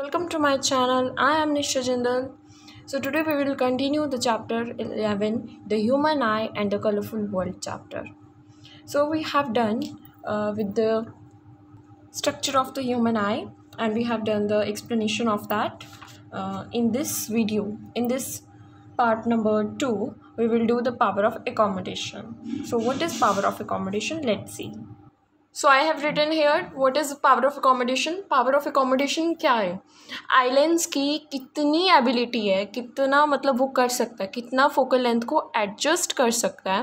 Welcome to my channel. I am Nisha Jindal. So today we will continue the chapter 11, the human eye and the colorful world chapter. So we have done uh, with the structure of the human eye and we have done the explanation of that uh, in this video. In this part number 2, we will do the power of accommodation. So what is power of accommodation? Let's see. So I have written here what is power of accommodation power of accommodation क्या है islands की कितनी ability है कितना मतलब वो कर सकता है कितना फोकल लेंथ को एडजस्ट कर सकता है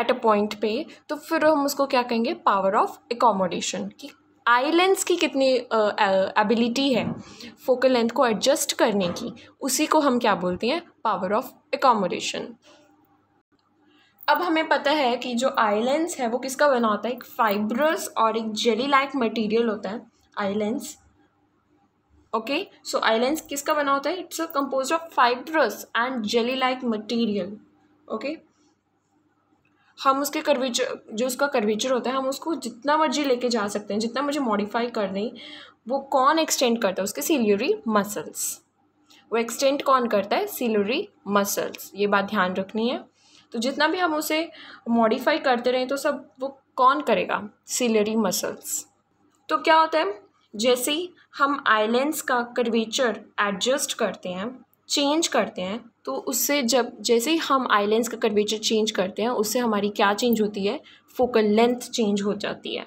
एट अ पॉइंट पे तो फिर हम उसको क्या कहेंगे power of accommodation eye eye lens की कितनी एबिलिटी uh, है फोकल लेंथ को एडजस्ट करने की उसी को हम क्या बोलते हैं पावर ऑफ एकोमोडेशन अब हमें पता है कि जो आइलैंड्स है वो किसका बना होता है एक फाइब्रस और एक जेली लाइक मटेरियल होता है आइलैंड्स ओके सो आइलैंड्स किसका बना होता है it's a compose of fibrous and jelly like material okay हम उसके कर्वेचर जो उसका कर्वेचर होता है हम उसको जितना मर्जी लेके जा सकते हैं जितना मर्जी मॉडिफाई कर दें वो कौन एक्सटेंड करता है उसके सिल्यूरी मसल्स वो एक्सटेंड कौन करता है सीलरी मसल्स ये बात ध्यान रखनी है तो जितना भी हम उसे मॉडिफाई करते रहें तो सब वो कौन करेगा सीलरी मसल्स तो क्या होता है जैसे ही हम आइलैंड्स का कर्वेचर एडजस्ट करते हैं चेंज करते हैं तो उससे जब जैसे ही हम आइलैंड्स का कर्वेचर चेंज करते हैं उससे हमारी क्या चेंज होती है फोकल लेंथ चेंज हो जाती है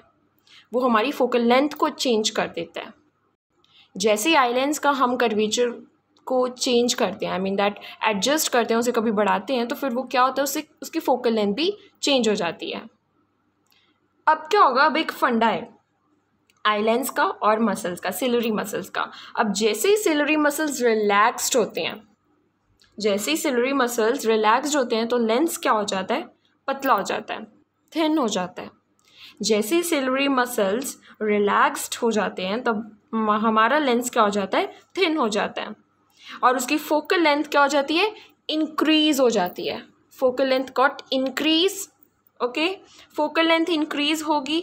वो हमारी फोकल लेंथ को चेंज कर देता है जैसे ही आइलैंड्स का हम कर्वेचर को चेंज करते हैं आई मीन दैट एडजस्ट करते हैं उसे कभी बढ़ाते हैं तो फिर वो क्या होता है उससे उसकी फोकल लेंथ भी चेंज हो जाती है अब क्या होगा अब एक फंडा है आई लेंस का और मसल्स का सिलरी मसल्स का अब जैसे ही सिलरी मसल्स रिलैक्स्ड होते हैं जैसे ही सिलरी मसल्स रिलैक्स्ड होते हैं तो लेंस क्या हो जाता है पतला हो जाता है थिन हो जाता है जैसे ही सिलरी मसल्स रिलैक्स्ड हो जाते हैं तब हमारा लेंस क्या हो जाता है थिन हो जाता है और उसकी फोकल लेंथ क्या हो जाती है इंक्रीज़ हो जाती है focal length got increase okay focal length increase होगी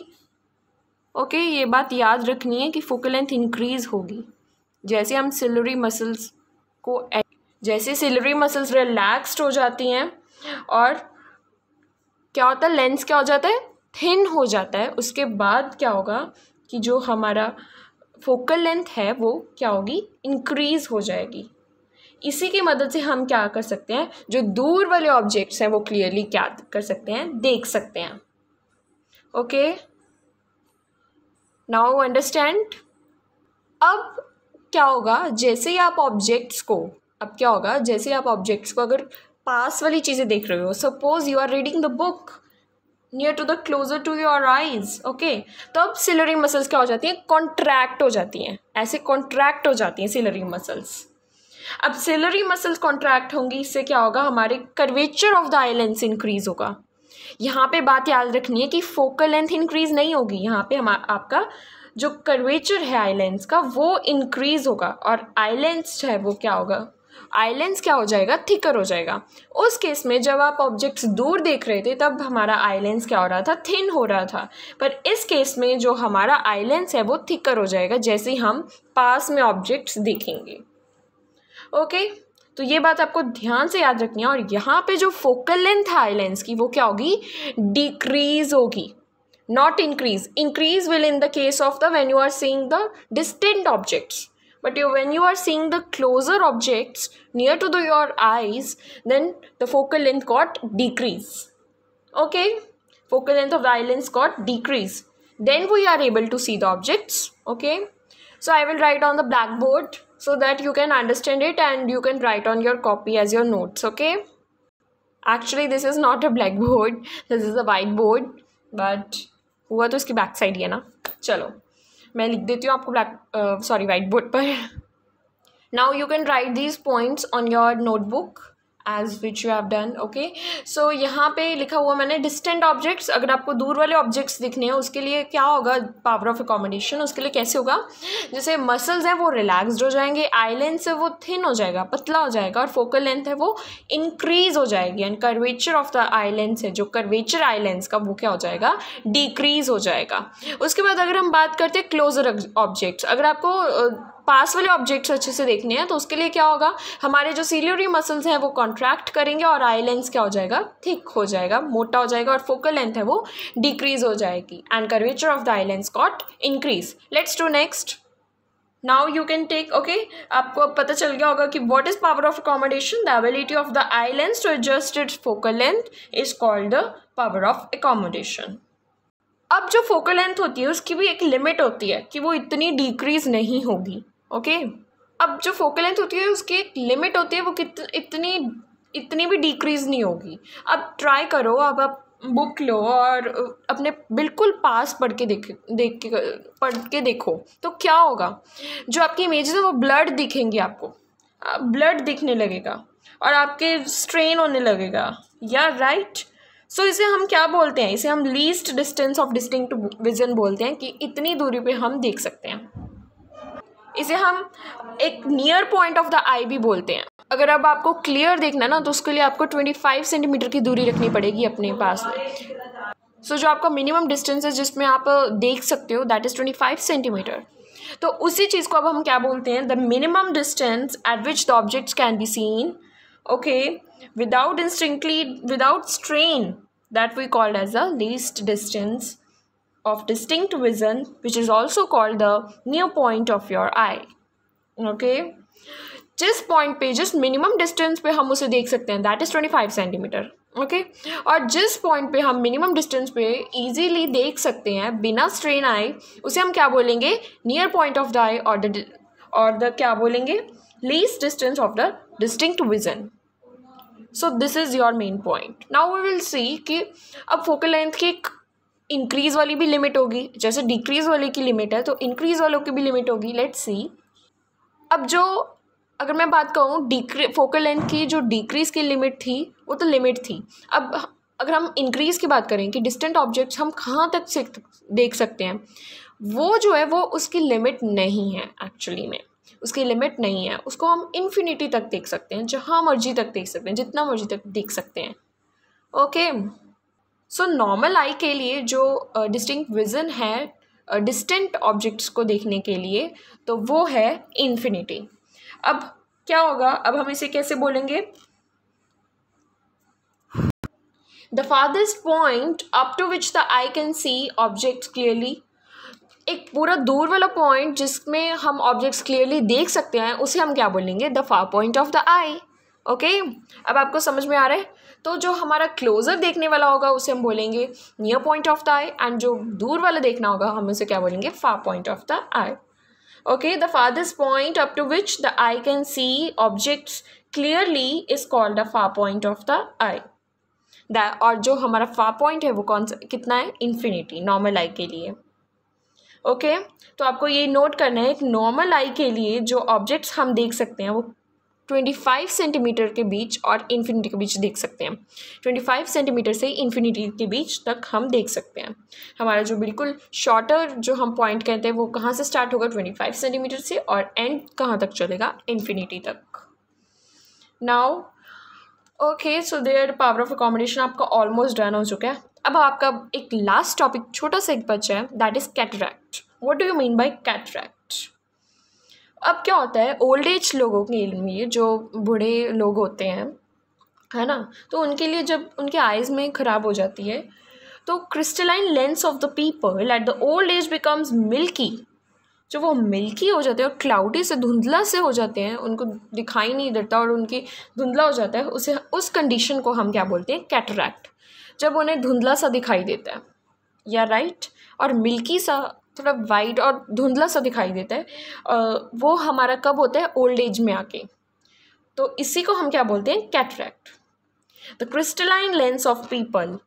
ओके okay, ये बात याद रखनी है कि फोकल लेंथ इंक्रीज़ होगी जैसे हम सिलरी मसल्स को जैसे सिलरी मसल्स रिलैक्स्ड हो जाती हैं और क्या होता है लेंस क्या हो जाता है थिन हो जाता है उसके बाद क्या होगा कि जो हमारा फोकल लेंथ है वो क्या होगी इंक्रीज़ हो जाएगी इसी की मदद से हम क्या कर सकते हैं जो दूर वाले ऑब्जेक्ट्स हैं वो क्लियरली क्या कर सकते हैं देख सकते हैं ओके नाउ अंडरस्टैंड अब क्या होगा जैसे ही आप ऑब्जेक्ट्स को अब क्या होगा जैसे ही आप ऑब्जेक्ट्स को अगर पास वाली चीज़ें देख रहे हो suppose you are reading the book near to the closer to your eyes okay तो अब सिलरी मसल्स क्या हो जाती हैं कॉन्ट्रैक्ट हो जाती हैं ऐसे कॉन्ट्रैक्ट हो जाती हैं सिलरी मसल्स अब सिलरी मसल्स कॉन्ट्रैक्ट होंगी इससे क्या होगा हमारे curvature of the eye increase होगा यहाँ पे बात याद रखनी है कि फोकल लेंथ इंक्रीज नहीं होगी यहाँ पे हम आपका जो कर्वेचर है आई लेंस का वो इंक्रीज होगा और आई लेंस जो है वो क्या होगा लेंस क्या हो जाएगा थिकर हो जाएगा उस केस में जब आप ऑब्जेक्ट्स दूर देख रहे थे तब हमारा लेंस क्या हो रहा था थिन हो रहा था पर इस केस में जो हमारा लेंस है वो थिकर हो जाएगा जैसे हम पास में ऑब्जेक्ट्स देखेंगे ओके तो ये बात आपको ध्यान से याद रखनी है और यहाँ पे जो फोकल लेंथ है आई लेंस की वो क्या होगी डिक्रीज होगी not increase increase will in the case of the when you are seeing the distant objects but you, when you are seeing the closer objects near to the, your eyes then the focal length got decrease okay focal length of the eye lens got decrease then we are able to see the objects okay so i will write on the blackboard so that you can understand it and you can write on your copy as your notes okay actually this is not a blackboard this is a whiteboard but हुआ तो इसकी back side ही है ना चलो मैं लिख देती हूँ आपको ब्लैक सॉरी वाइट बोर्ड पर now you can write these points on your notebook as which you have done okay so यहाँ पे लिखा हुआ मैंने डिस्टेंट ऑब्जेक्ट्स अगर आपको दूर वाले ऑब्जेक्ट्स दिखने हैं उसके लिए क्या होगा पावर ऑफ एकोमोडेशन उसके लिए कैसे होगा जैसे मसल्स हैं वो रिलैक्सड हो जाएंगे आई है वो थिन हो जाएगा पतला हो जाएगा और फोकल लेंथ है वो इंक्रीज हो जाएगी and curvature of the eye lens है जो कर्वेचर आई लेंस का वो क्या हो जाएगा डिक्रीज हो जाएगा उसके बाद अगर हम बात करते हैं क्लोजर ऑब्जेक्ट्स अगर आपको पास वाले ऑब्जेक्ट्स अच्छे से देखने हैं तो उसके लिए क्या होगा हमारे जो सीलियोरी मसल्स हैं वो कॉन्ट्रैक्ट करेंगे और आई लेंस क्या हो जाएगा थिक हो जाएगा मोटा हो जाएगा और फोकल लेंथ है वो डिक्रीज हो जाएगी and curvature of the eye lens caught increase let's do next now you can take okay आपको पता चल गया होगा कि what is power of accommodation the ability of the eye lens to adjust its focal length is called the power of accommodation अब जो focal length होती है उसकी भी एक लिमिट होती है कि वो इतनी डिक्रीज नहीं होगी ओके अब जो फोकल लेंथ होती है उसकी एक लिमिट होती है वो कित इतनी इतनी भी डिक्रीज़ नहीं होगी अब ट्राई करो अब आप बुक लो और अपने बिल्कुल पास पढ़ के देख देख के पढ़ के देखो तो क्या होगा जो आपकी इमेजेस है वो ब्लड दिखेंगी आपको ब्लड दिखने लगेगा और आपके स्ट्रेन होने लगेगा या राइट सो इसे हम क्या बोलते हैं इसे हम least distance of distinct vision बोलते हैं कि इतनी दूरी पे हम देख सकते हैं इसे हम एक near point of the eye भी बोलते हैं अगर अब आपको क्लियर देखना ना तो उसके लिए आपको ट्वेंटी फाइव सेंटीमीटर की दूरी रखनी पड़ेगी अपने पास में सो so, जो आपका मिनिमम डिस्टेंस है जिसमें आप देख सकते हो that is twenty five centimetre तो उसी चीज़ को अब हम क्या बोलते हैं the minimum distance at which the objects can be seen okay without instinctively without strain that we called as a least distance of distinct vision which is also called the near point of your eye okay जिस point पे जिस minimum distance पे हम उसे देख सकते हैं that is twenty five centimetre okay और जिस पॉइंट पे हम मिनिमम डिस्टेंस पे ईजीली देख सकते हैं बिना स्ट्रेन आए उसे हम क्या बोलेंगे near point of the eye और द और द क्या बोलेंगे least distance of the distinct vision so this is your main point now we will see कि अब फोकल लेंथ की इंक्रीज वाली भी लिमिट होगी जैसे डिक्रीज वाले की लिमिट है तो इंक्रीज वालों की भी लिमिट होगी लेट सी अब जो अगर मैं बात कहूँ डिक्री फोकल लेंथ की जो डिक्रीज़ की लिमिट थी वो तो लिमिट थी अब अगर हम इंक्रीज़ की बात करें कि डिस्टेंट ऑब्जेक्ट्स हम कहाँ तक देख सकते हैं वो जो है वो उसकी लिमिट नहीं है एक्चुअली में उसकी लिमिट नहीं है उसको हम इन्फिनिटी तक देख सकते हैं जहाँ मर्जी तक देख सकते हैं जितना मर्जी तक देख सकते हैं okay okay. So normal eye के लिए जो डिस्टिंग uh, विज़न है डिस्टेंट uh, ऑब्जेक्ट्स को देखने के लिए तो वो है इन्फिनिटी अब क्या होगा अब हम इसे कैसे बोलेंगे the farthest point up to which the eye can see object clearly एक पूरा दूर वाला पॉइंट जिसमें हम ऑब्जेक्ट्स क्लियरली देख सकते हैं उसे हम क्या बोलेंगे the far point of the eye okay अब आपको समझ में आ रहा है तो जो हमारा क्लोजर देखने वाला होगा उसे हम बोलेंगे near point of the eye and जो दूर वाला देखना होगा हम उसे क्या बोलेंगे far point of the eye okay the फादर्स point up to which the eye can see objects clearly is called the far point of the eye the और जो हमारा फार पॉइंट है वो कौन सा कितना है इन्फिनिटी नॉर्मल आई के लिए ओके okay? तो आपको ये नोट करना है एक नॉर्मल आई के लिए जो ऑब्जेक्ट्स हम देख सकते हैं वो 25 सेंटीमीटर के बीच और इन्फिनिटी के बीच देख सकते हैं 25 सेंटीमीटर से इन्फिनिटी के बीच तक हम देख सकते हैं हमारा जो बिल्कुल शॉर्टर जो हम पॉइंट कहते हैं वो कहाँ से स्टार्ट होगा 25 सेंटीमीटर से और एंड कहाँ तक चलेगा इन्फिनिटी तक now okay so there power of accommodation आपका ऑलमोस्ट डन हो चुका है अब आपका एक लास्ट टॉपिक छोटा सा एक बच्चा है that is cataract what do you mean by cataract अब क्या होता है ओल्ड एज लोगों के लिए जो बूढ़े लोग होते हैं है ना तो उनके लिए जब उनके आइज़ में ख़राब हो जाती है तो crystalline lens of the people at the old age becomes milky जो वो मिल्की हो जाते हैं और क्लाउडी से धुंधला से हो जाते हैं उनको दिखाई नहीं देता और उनकी धुंधला हो जाता है उसे उस कंडीशन को हम क्या बोलते हैं कैटरैक्ट जब उन्हें धुंधला सा दिखाई देता है या राइट और मिल्की सा थोड़ा वाइट और धुंधला सा दिखाई देता है वो हमारा कब होता है ओल्ड एज में आके तो इसी को हम क्या बोलते हैं cataract the crystalline lens of people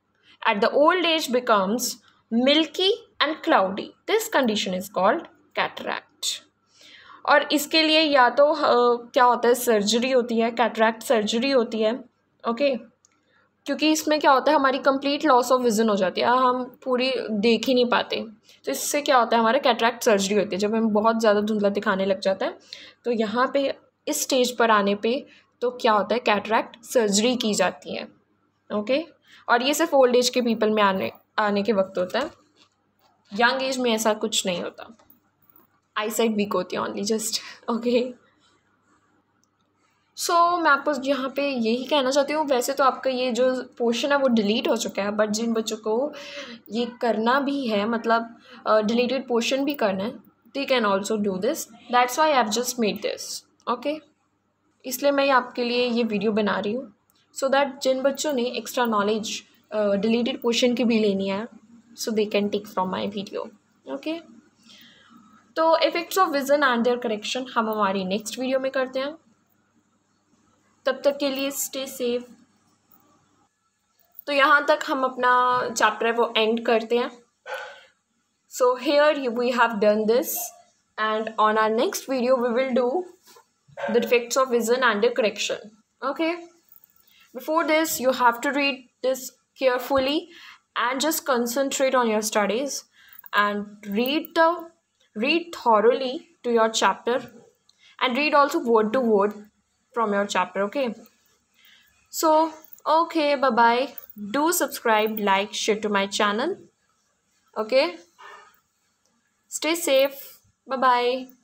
at the old age becomes milky and cloudy this condition is called cataract और इसके लिए या तो uh, क्या होता है सर्जरी होती है कैटरैक्ट सर्जरी होती है ओके okay? क्योंकि इसमें क्या होता है हमारी कंप्लीट लॉस ऑफ विज़न हो जाती है हम पूरी देख ही नहीं पाते तो इससे क्या होता है हमारा कैटरैक्ट सर्जरी होती है जब हम बहुत ज़्यादा धुंधला दिखाने लग जाता है तो यहाँ पे इस स्टेज पर आने पे तो क्या होता है कैटरैक्ट सर्जरी की जाती है ओके और ये सिर्फ ओल्ड एज के पीपल में आने आने के वक्त होता है यंग एज में ऐसा कुछ नहीं होता आई साइड वीक होती है only just okay so so, मैं आपको यहाँ पे यही कहना चाहती हूँ वैसे तो आपका ये जो पोर्शन है वो डिलीट हो चुका है बट जिन बच्चों को ये करना भी है मतलब डिलीटेड uh, पोर्शन भी करना है they can also do this that's why I just made this okay इसलिए मैं आपके लिए ये वीडियो बना रही हूँ सो दैट जिन बच्चों ने एक्स्ट्रा नॉलेज डिलीटेड पोर्शन की भी लेनी है so they can take from my video okay तो effects of vision and their correction हम हमारी नेक्स्ट वीडियो में करते हैं तब तक के लिए स्टे सेफ तो यहाँ तक हम अपना चैप्टर वो एंड करते हैं so here you we have done this and on our next video we will do the defects of vision and correction okay before this you have to read this carefully and just concentrate on your studies and read the read thoroughly to your chapter and read also word to word from your chapter okay so okay bye bye do subscribe like share to my channel okay stay safe bye bye